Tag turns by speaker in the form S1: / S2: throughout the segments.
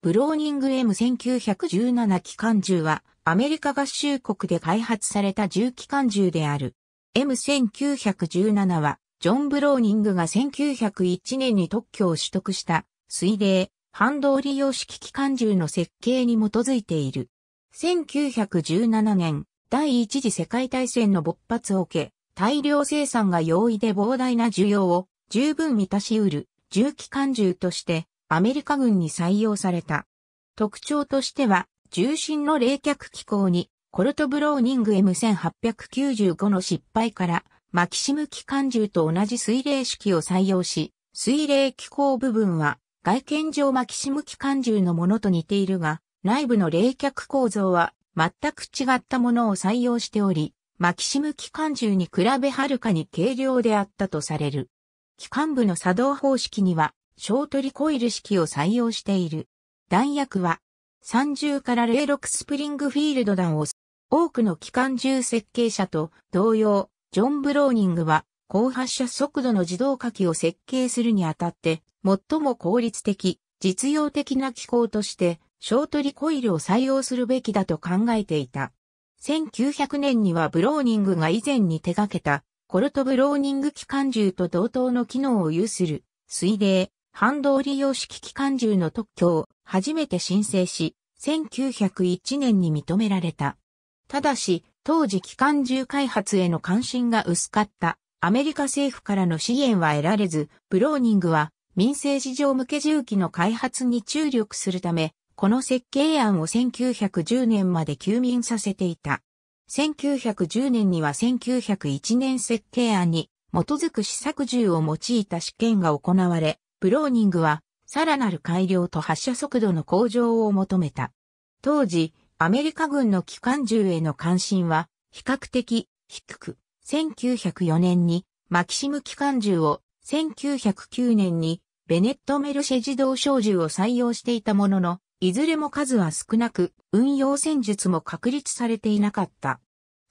S1: ブローニング M1917 機関銃はアメリカ合衆国で開発された銃機関銃である。M1917 はジョン・ブローニングが1901年に特許を取得した水冷反動利用式機関銃の設計に基づいている。1917年第一次世界大戦の勃発を受け、大量生産が容易で膨大な需要を十分満たし得る銃機関銃としてアメリカ軍に採用された。特徴としては、重心の冷却機構に、コルトブローニング M1895 の失敗から、マキシム機関銃と同じ水冷式を採用し、水冷機構部分は、外見上マキシム機関銃のものと似ているが、内部の冷却構造は全く違ったものを採用しており、マキシム機関銃に比べはるかに軽量であったとされる。機関部の作動方式には小取コイル式を採用している。弾薬は30から06スプリングフィールド弾を多くの機関銃設計者と同様、ジョン・ブローニングは高発射速度の自動火器を設計するにあたって最も効率的、実用的な機構として小取コイルを採用するべきだと考えていた。1900年にはブローニングが以前に手掛けたコルトブローニング機関銃と同等の機能を有する水冷、半導利用式機関銃の特許を初めて申請し、1901年に認められた。ただし、当時機関銃開発への関心が薄かったアメリカ政府からの支援は得られず、ブローニングは民生市場向け銃器の開発に注力するため、この設計案を1910年まで休眠させていた。1910年には1901年設計案に基づく試作銃を用いた試験が行われ、ブローニングは、さらなる改良と発射速度の向上を求めた。当時、アメリカ軍の機関銃への関心は、比較的低く、1904年にマキシム機関銃を、1909年にベネット・メルシェ自動小銃を採用していたものの、いずれも数は少なく、運用戦術も確立されていなかった。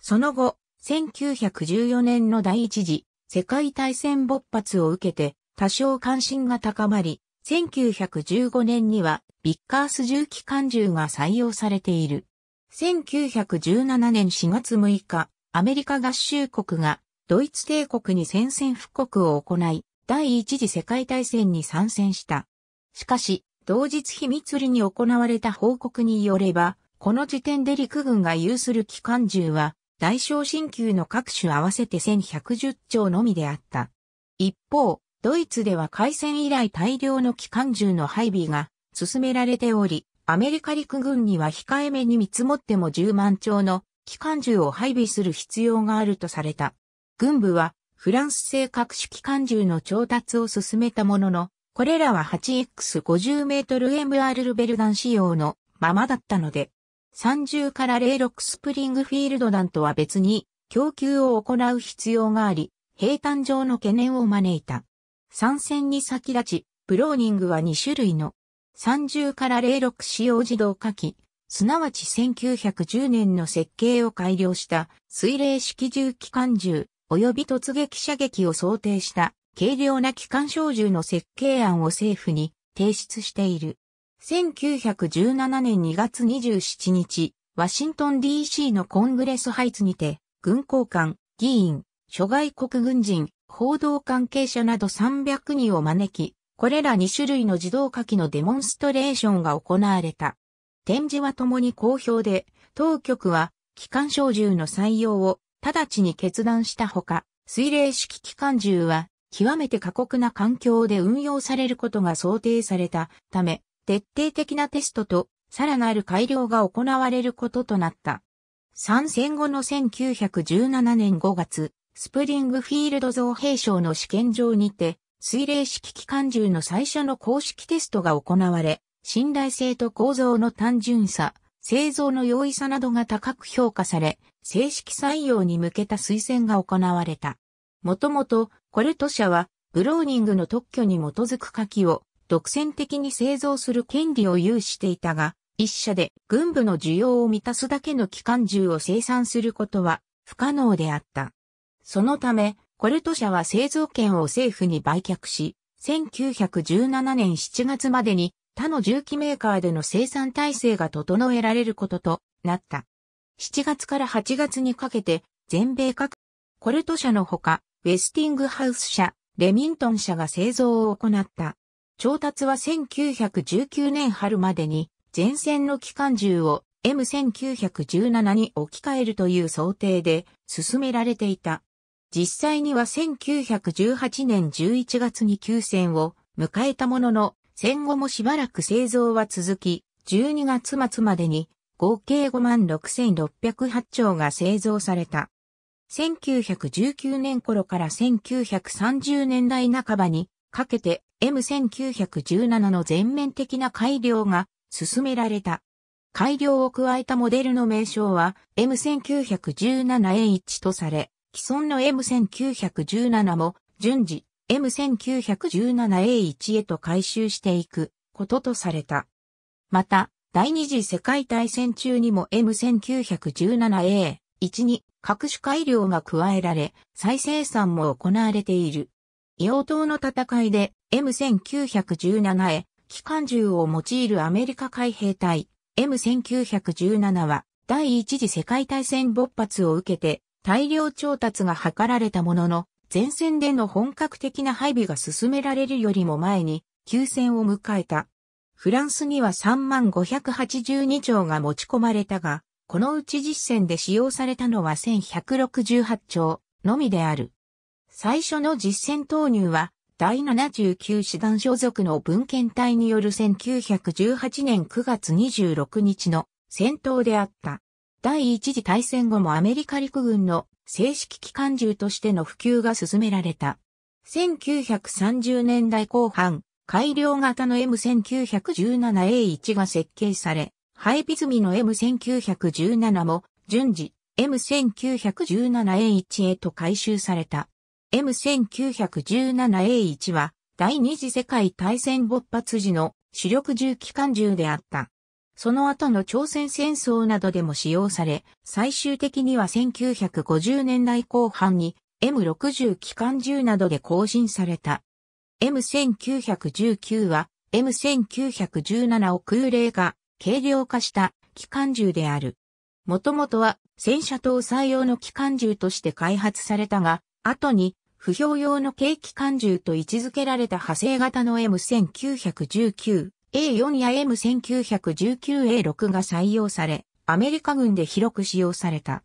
S1: その後、1914年の第一次世界大戦勃発を受けて、多少関心が高まり、1915年にはビッカース銃機関銃が採用されている。1917年4月6日、アメリカ合衆国がドイツ帝国に宣戦布告を行い、第一次世界大戦に参戦した。しかし、同日秘密裏に行われた報告によれば、この時点で陸軍が有する機関銃は、大小新旧の各種合わせて1110丁のみであった。一方、ドイツでは開戦以来大量の機関銃の配備が進められており、アメリカ陸軍には控えめに見積もっても10万丁の機関銃を配備する必要があるとされた。軍部はフランス製各種機関銃の調達を進めたものの、これらは 8X50 メートル MR ルベル弾仕様のままだったので、30から06スプリングフィールド弾とは別に供給を行う必要があり、平坦上の懸念を招いた。参戦に先立ち、ブローニングは2種類の30から06使用自動化器、すなわち1910年の設計を改良した水冷式重機関銃及び突撃射撃を想定した軽量な機関小銃の設計案を政府に提出している。1917年2月27日、ワシントン DC のコングレスハイツにて、軍交官、議員、諸外国軍人、報道関係者など300人を招き、これら2種類の自動書きのデモンストレーションが行われた。展示は共に好評で、当局は機関小銃の採用を直ちに決断したほか、水冷式機関銃は極めて過酷な環境で運用されることが想定されたため、徹底的なテストとさらなる改良が行われることとなった。参戦後の1917年5月、スプリングフィールド造兵省の試験場にて、水冷式機関銃の最初の公式テストが行われ、信頼性と構造の単純さ、製造の容易さなどが高く評価され、正式採用に向けた推薦が行われた。もともと、コルト社は、ブローニングの特許に基づく火器を独占的に製造する権利を有していたが、一社で軍部の需要を満たすだけの機関銃を生産することは不可能であった。そのため、コルト社は製造権を政府に売却し、1917年7月までに他の重機メーカーでの生産体制が整えられることとなった。7月から8月にかけて、全米各コルト社のほか、ウェスティングハウス社、レミントン社が製造を行った。調達は1919年春までに、前線の機関銃を M1917 に置き換えるという想定で進められていた。実際には1918年11月に休戦を迎えたものの、戦後もしばらく製造は続き、12月末までに合計56,608丁が製造された。1919年頃から1930年代半ばにかけて M1917 の全面的な改良が進められた。改良を加えたモデルの名称は M1917H とされ、既存の M1917 も順次 M1917A1 へと回収していくこととされた。また、第二次世界大戦中にも M1917A1 に各種改良が加えられ、再生産も行われている。硫黄島の戦いで M1917A 機関銃を用いるアメリカ海兵隊 M1917 は第一次世界大戦勃発を受けて大量調達が図られたものの、前線での本格的な配備が進められるよりも前に、休戦を迎えた。フランスには3万582兆が持ち込まれたが、このうち実戦で使用されたのは1168兆のみである。最初の実戦投入は、第79師団所属の文献隊による1918年9月26日の戦闘であった。第一次大戦後もアメリカ陸軍の正式機関銃としての普及が進められた。1930年代後半、改良型の M1917A1 が設計され、ハイビズミの M1917 も順次 M1917A1 へと改修された。M1917A1 は第二次世界大戦勃発時の主力銃機関銃であった。その後の朝鮮戦争などでも使用され、最終的には1950年代後半に M60 機関銃などで更新された。M1919 は M1917 を空冷化、軽量化した機関銃である。もともとは戦車搭載用の機関銃として開発されたが、後に不評用の軽機関銃と位置づけられた派生型の M1919 A4 や M1919A6 が採用され、アメリカ軍で広く使用された。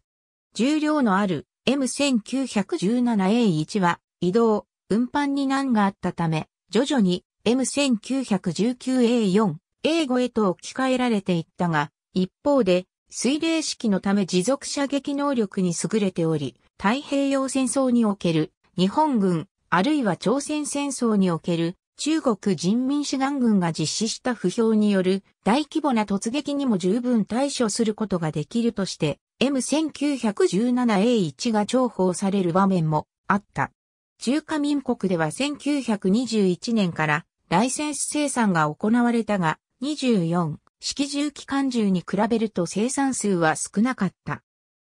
S1: 重量のある M1917A1 は移動、運搬に難があったため、徐々に M1919A4、A5 へと置き換えられていったが、一方で、水冷式のため持続射撃能力に優れており、太平洋戦争における日本軍、あるいは朝鮮戦争における中国人民志願軍が実施した不評による大規模な突撃にも十分対処することができるとして M1917A1 が重宝される場面もあった。中華民国では1921年からライセンス生産が行われたが24式重機関銃に比べると生産数は少なかった。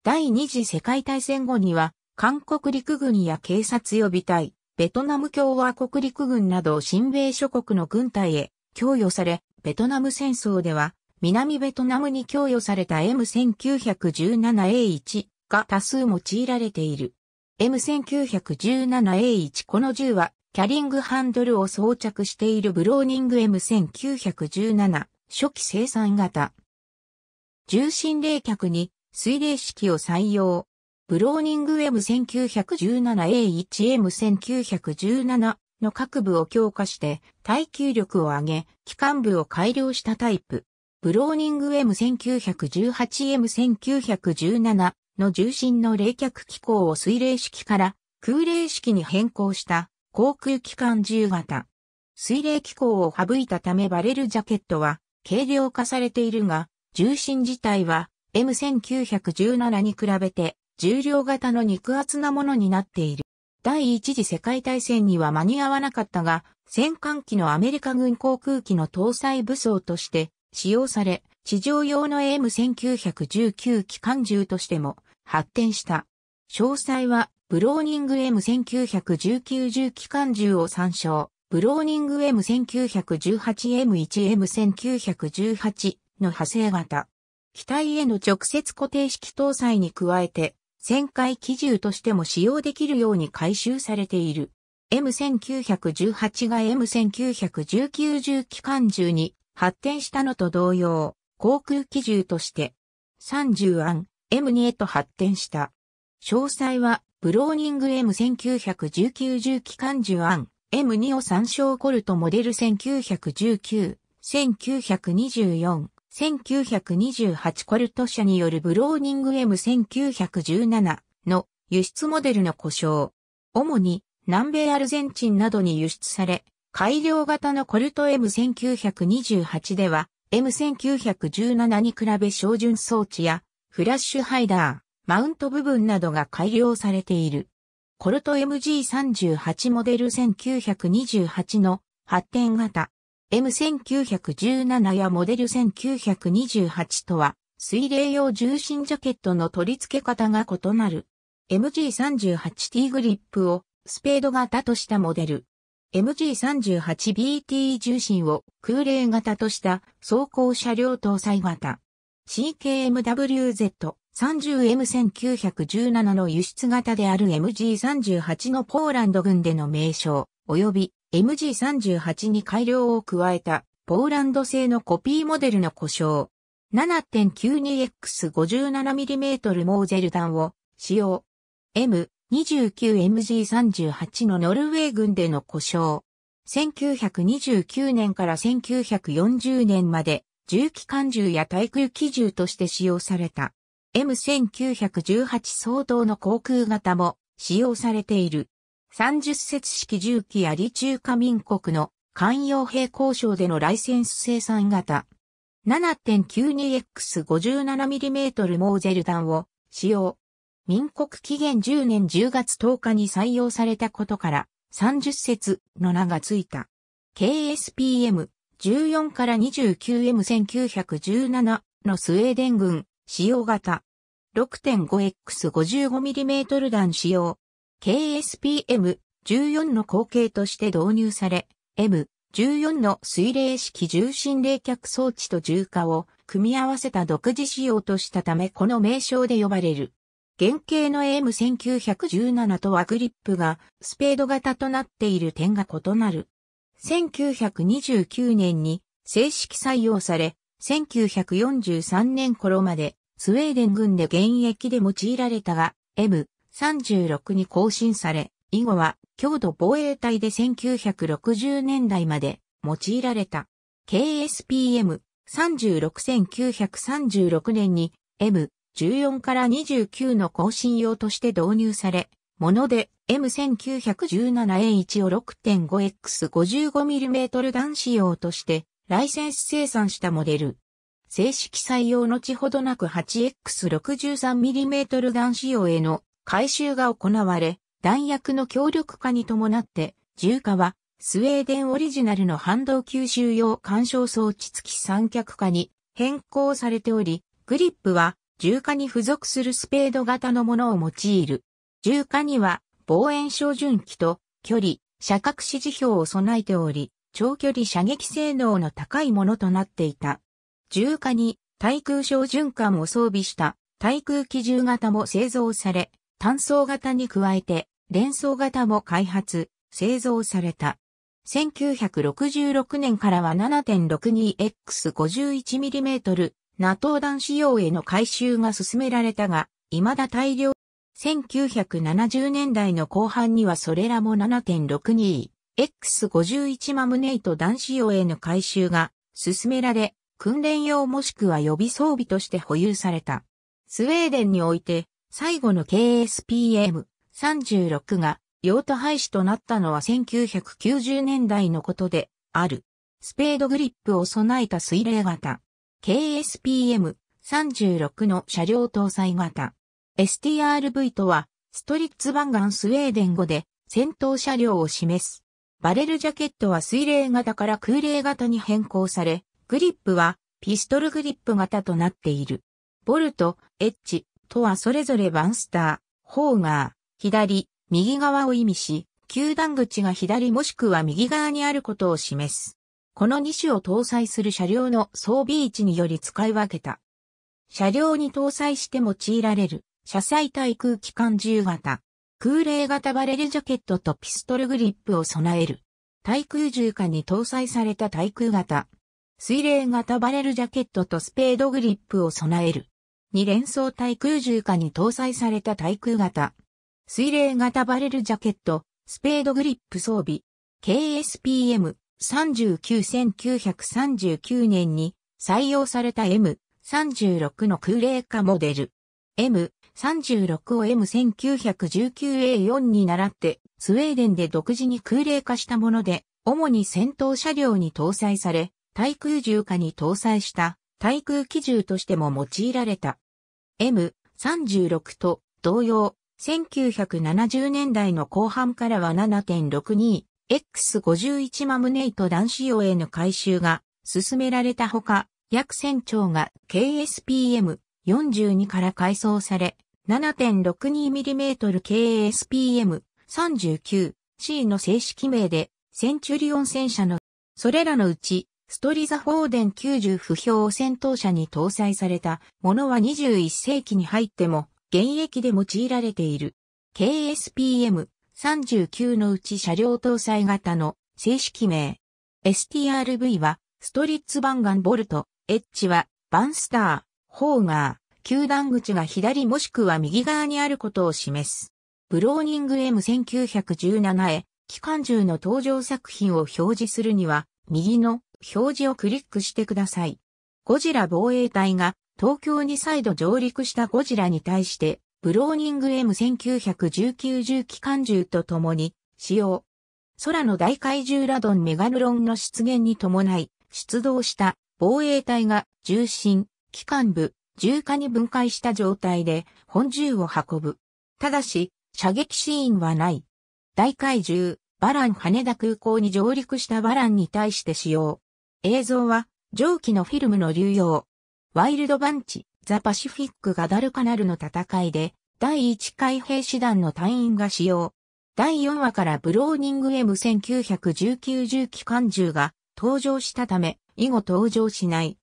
S1: 第二次世界大戦後には韓国陸軍や警察予備隊、ベトナム共和国陸軍など新米諸国の軍隊へ供与され、ベトナム戦争では、南ベトナムに供与された M1917A1 が多数用いられている。M1917A1 この銃は、キャリングハンドルを装着しているブローニング M1917 初期生産型。重心冷却に水冷式を採用。ブローニング M1917A1M1917 の各部を強化して耐久力を上げ、機関部を改良したタイプ。ブローニング M1918M1917 の重心の冷却機構を水冷式から空冷式に変更した航空機関重型。水冷機構を省いたためバレルジャケットは軽量化されているが、重心自体は M1917 に比べて重量型の肉厚なものになっている。第一次世界大戦には間に合わなかったが、戦艦機のアメリカ軍航空機の搭載武装として使用され、地上用の AM1919 機関銃としても発展した。詳細は、ブローニング M1919 銃機関銃を参照。ブローニング M1918、M1、M1918 の派生型。機体への直接固定式搭載に加えて、旋回機銃としても使用できるように改修されている。M1918 が M1919 0機関銃に発展したのと同様、航空機銃として30案 M2 へと発展した。詳細はブローニング M1919 重機関銃案 M2 を参照コルトモデル1919、1924 1928コルト社によるブローニング M1917 の輸出モデルの故障。主に南米アルゼンチンなどに輸出され、改良型のコルト M1928 では M1917 に比べ照準装置やフラッシュハイダー、マウント部分などが改良されている。コルト MG38 モデル1928の発展型 M1917 やモデル1928とは、水冷用重心ジャケットの取り付け方が異なる。MG38T グリップをスペード型としたモデル。MG38BT 重心を空冷型とした走行車両搭載型。CKMWZ 30M1917 の輸出型である MG38 のポーランド軍での名称、及び MG38 に改良を加えたポーランド製のコピーモデルの故障 7.92X57mm モーゼル弾を使用。M29MG38 のノルウェー軍での故障。1929年から1940年まで重機関銃や対空機銃として使用された。M1918 相当の航空型も使用されている。30節式重機あり中華民国の関洋平交渉でのライセンス生産型 7.92X57mm モーゼル弾を使用。民国期限10年10月10日に採用されたことから30節の名がついた。KSPM 14から 29M1917 のスウェーデン軍使用型 6.5X55mm 弾使用 KSPM14 の後継として導入され、M14 の水冷式重心冷却装置と重化を組み合わせた独自仕様としたためこの名称で呼ばれる。原型の m 1 9 1 7とはグリップがスペード型となっている点が異なる。1929年に正式採用され、1943年頃までスウェーデン軍で現役で用いられたが、M 36に更新され、以後は強度防衛隊で1960年代まで用いられた。KSPM 36936年に M14 から29の更新用として導入され、もので M1917A1 を 6.5X55mm 弾仕様としてライセンス生産したモデル。正式採用後ほどなく 8X63mm 弾仕様への回収が行われ、弾薬の強力化に伴って、重火は、スウェーデンオリジナルの反動吸収用干渉装置付き三脚化に変更されており、グリップは重火に付属するスペード型のものを用いる。重火には望遠照準器と距離、射角指示表を備えており、長距離射撃性能の高いものとなっていた。重火に対空照準管を装備した対空機銃型も製造され、単層型に加えて連想型も開発、製造された。1966年からは 7.62X51mm ナトー弾仕様への改修が進められたが、未だ大量。1970年代の後半にはそれらも 7.62X51 マムネイト弾仕様への改修が進められ、訓練用もしくは予備装備として保有された。スウェーデンにおいて最後の KSPM36 が用途廃止となったのは1990年代のことである。スペードグリップを備えた水冷型。KSPM36 の車両搭載型。STRV とは、ストリッツ・バンガンスウェーデン語で、戦闘車両を示す。バレルジャケットは水冷型から空冷型に変更され、グリップはピストルグリップ型となっている。ボルト、エッジ、とはそれぞれバンスター、ホーガー、左、右側を意味し、球団口が左もしくは右側にあることを示す。この2種を搭載する車両の装備位置により使い分けた。車両に搭載して用いられる、車載対空機関銃型、空冷型バレルジャケットとピストルグリップを備える。対空銃下に搭載された対空型、水冷型バレルジャケットとスペードグリップを備える。二連装対空銃化に搭載された対空型、水冷型バレルジャケット、スペードグリップ装備、KSPM 39939年に採用された M36 の空冷化モデル。M36 を M1919A4 に倣って、スウェーデンで独自に空冷化したもので、主に戦闘車両に搭載され、対空銃化に搭載した対空機銃としても用いられた。M36 と同様、1970年代の後半からは 7.62X51 マムネイト男子用への回収が進められたほか、約船長が KSPM42 から改装され、7.62mm KSPM39C の正式名でセンチュリオン戦車の、それらのうちストリザフォーデン90不評戦闘車に搭載されたものは21世紀に入っても現役で用いられている。KSPM39 のうち車両搭載型の正式名。STRV はストリッツ・バンガン・ボルト、エッジはバンスター、ホーガー、球団口が左もしくは右側にあることを示す。ブローニング M1917 へ機関銃の登場作品を表示するには、右の表示をクリックしてください。ゴジラ防衛隊が東京に再度上陸したゴジラに対して、ブローニング m 1 9 1 9 1機関銃と共に使用。空の大怪獣ラドンメガヌロンの出現に伴い、出動した防衛隊が重心、機関部、重火に分解した状態で本銃を運ぶ。ただし、射撃シーンはない。大怪獣、バラン羽田空港に上陸したバランに対して使用。映像は、蒸気のフィルムの流用。ワイルドバンチ、ザ・パシフィックガダルカナルの戦いで、第1回兵士団の隊員が使用。第4話からブローニング M1919 機関銃が登場したため、以後登場しない。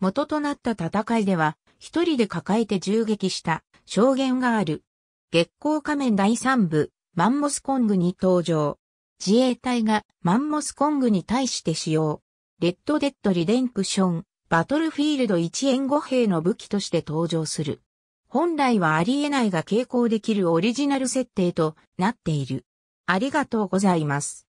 S1: 元となった戦いでは、一人で抱えて銃撃した証言がある。月光仮面第3部、マンモスコングに登場。自衛隊がマンモスコングに対して使用。レッド・デッド・リデンプション、バトルフィールド1援護兵の武器として登場する。本来はありえないが傾向できるオリジナル設定となっている。ありがとうございます。